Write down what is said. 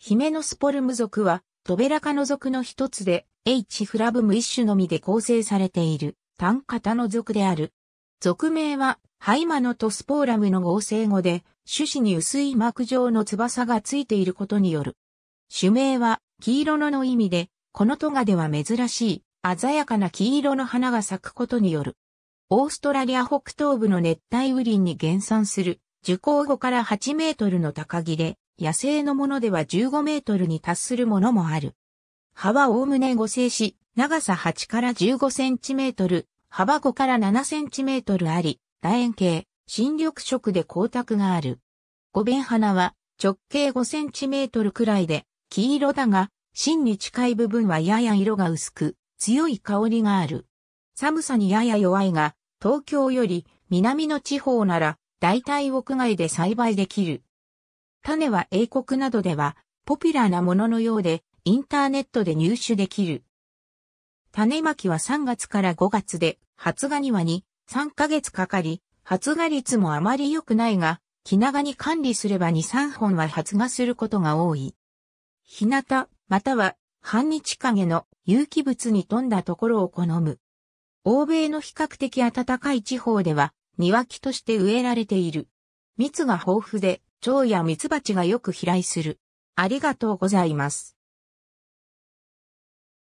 ヒメノスポルム属は、トベラカノ属の一つで、H フラブム一種のみで構成されている、単型の属である。属名は、ハイマノとスポーラムの合成語で、種子に薄い膜状の翼がついていることによる。種名は、黄色のの意味で、このトガでは珍しい、鮮やかな黄色の花が咲くことによる。オーストラリア北東部の熱帯雨林に原産する、樹高5から8メートルの高木で、野生のものでは15メートルに達するものもある。葉はおおむね5生し、長さ8から15センチメートル、幅5から7センチメートルあり、楕円形、新緑色で光沢がある。五弁花は直径5センチメートルくらいで、黄色だが、芯に近い部分はやや色が薄く、強い香りがある。寒さにやや弱いが、東京より南の地方なら、大体屋外で栽培できる。種は英国などではポピュラーなもののようで、インターネットで入手できる。種まきは3月から5月で、発芽には3ヶ月かかり、発芽率もあまり良くないが、気長に管理すれば2、3本は発芽することが多い。日向、または半日陰の有機物に富んだところを好む。欧米の比較的暖かい地方では、庭木として植えられている。蜜が豊富で、蝶や蜜蜂がよく飛来する。ありがとうございます。